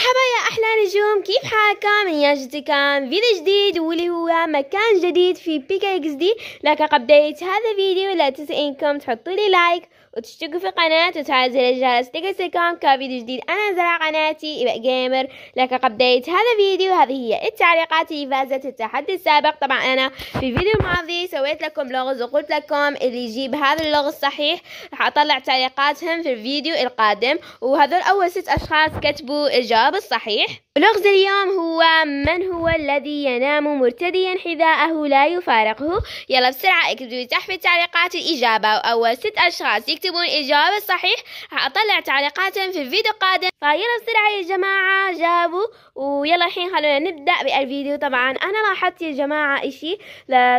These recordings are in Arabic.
مرحبا يا أحلى نجوم كيف حالكم يا جدكم فيديو جديد واللي هو مكان جديد في بيكا اكس دي لكن قبل بداية هذا الفيديو لا تنسوا انكم تحطوا لي لايك وتشتركوا في القناة وتفعلوا زر الجرس ليصلكم كفيديو جديد أنا زرع قناتي إبقى جيمر لكن قبل بداية هذا الفيديو هذه هي التعليقات اللي فازت التحدي السابق طبعا أنا في الفيديو الماضي سويت لكم لغز وقلت لكم اللي يجيب هذا اللغز صحيح راح أطلع تعليقاتهم في الفيديو القادم وهذول أول ست أشخاص كتبوا الجواب الجواب الصحيح لغز اليوم هو من هو الذي ينام مرتديا حذاءه لا يفارقه يلا بسرعة اكتبوا تحت في التعليقات الإجابة وأول ست أشخاص يكتبون الإجابة الصحيح هأطلع تعليقاتهم في الفيديو القادم فيلا بسرعة يا جماعة جابوا ويلا الحين خلونا نبدأ بالفيديو طبعا أنا لاحظت يا جماعة إشي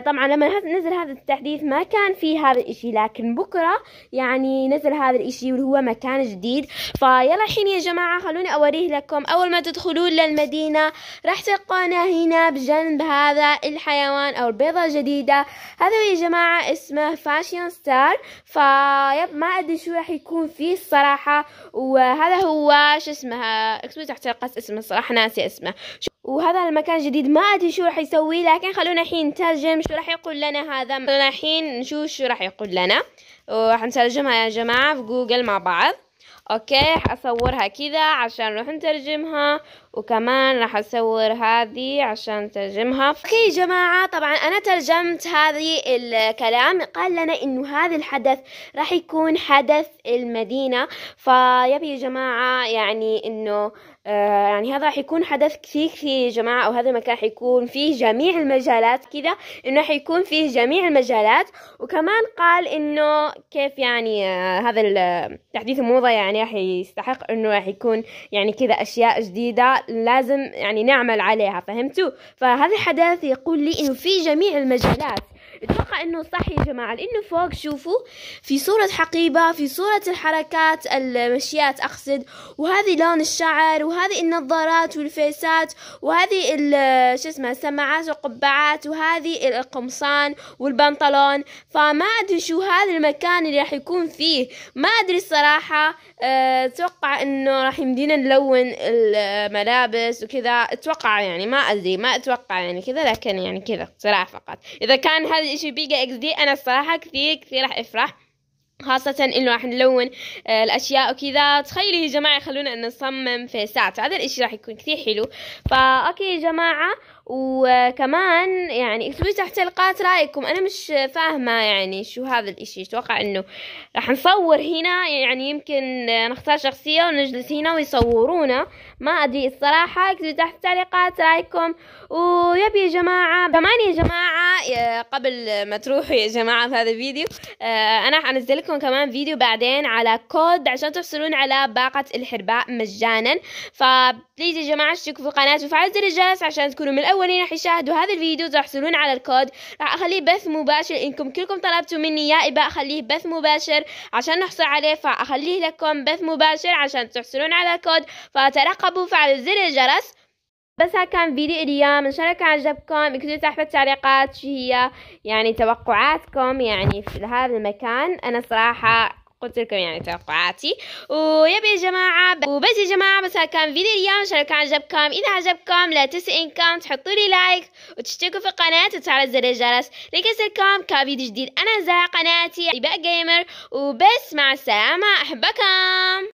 طبعا لما نزل هذا التحديث ما كان في هذا الإشي لكن بكرة يعني نزل هذا الإشي وهو هو مكان جديد فيلا الحين يا جماعة خلوني أوريه لكم أول ما تدخلوا كل المدينة راح تلقونا هنا بجنب هذا الحيوان أو البيضة الجديدة هذا يا جماعة اسمه فاشيون ستار فيب ما أدري شو راح يكون فيه الصراحة وهذا هو شو اسمه اكتبوا تحت القص اسمه الصراحة ناسي اسمه وهذا المكان جديد ما ادري شو راح يسوي لكن خلونا الحين نترجم شو راح يقول لنا هذا خلونا الحين نشوف شو راح يقول لنا وراح نترجمها يا جماعه في جوجل مع بعض اوكي اصورها كذا عشان نروح نترجمها وكمان راح اصور هذه عشان ترجمها اوكي يا جماعة طبعا انا ترجمت هذه الكلام قال لنا انه هذا الحدث راح يكون حدث المدينة فيبي يا جماعة يعني انه آه يعني هذا راح يكون حدث كثير كثير يا جماعة أو هذا المكان راح يكون فيه جميع المجالات كذا إنه راح يكون فيه جميع المجالات وكمان قال إنه كيف يعني آه هذا التحديث الموضة يعني راح يستحق إنه راح يكون يعني كذا أشياء جديدة لازم يعني نعمل عليها فهمتوا فهذا الحدث يقول لي انه في جميع المجالات اتوقع انه صح يا جماعه لانه فوق شوفوا في صوره حقيبه في صوره الحركات المشيات اقصد وهذه لون الشعر وهذه النظارات والفيسات وهذه شو اسمه السماعات والقبعات وهذه القمصان والبنطلون فما ادري شو هذا المكان اللي راح يكون فيه ما ادري الصراحه آه، اتوقع انه راح يمدينا نلون الملابس وكذا اتوقع يعني ما ادري ما اتوقع يعني كذا لكن يعني كذا صراحه فقط اذا كان هذا الاشي بيجا اكس دي انا الصراحة كثير كثير راح افرح خاصة انه راح نلون آه، الاشياء وكذا تخيلوا يا جماعة خلونا نصمم في ساعة هذا الاشي راح يكون كثير حلو فا اوكي يا جماعة وكمان يعني اكتبوا تحت القات رايكم انا مش فاهمة يعني شو هذا الاشي اتوقع انه راح نصور هنا يعني يمكن نختار شخصية ونجلس هنا ويصورونا ما ادري الصراحة اكتبوا تحت التعليقات رايكم ويب يا جماعة كمان يا جماعة آه، قبل ما تروحوا يا جماعة في هذا الفيديو آه، انا راح انزلكم لكم كمان فيديو بعدين على كود عشان تحصلون على باقة الحرباء مجانا فبليز يا جماعة اشتركوا في القناة وفعلوا زر الجرس عشان تكونوا من الأولين راح يشاهدوا هذا الفيديو تحصلون على الكود راح أخليه بث مباشر إنكم كلكم طلبتوا مني يا إباء أخليه بث مباشر عشان نحصل عليه فأخليه لكم بث مباشر عشان تحصلون على الكود فترقبوا فعلوا زر الجرس بس ها كان فيديو اليوم ان شاء الله كان عجبكم اكتبوا تحت التعليقات شو هي يعني توقعاتكم يعني في هذا المكان انا صراحه قلت لكم يعني توقعاتي ويب يا جماعة وبس يا جماعة بس ها كان فيديو اليوم إن شاء الله كان عجبكم إذا عجبكم لا تنسوا إنكم تحطوا لي لايك وتشتركوا في القناة وتفعلوا زر الجرس ليصلكم كفيديو جديد أنا زار قناتي بقى جيمر وبس مع السلامة أحبكم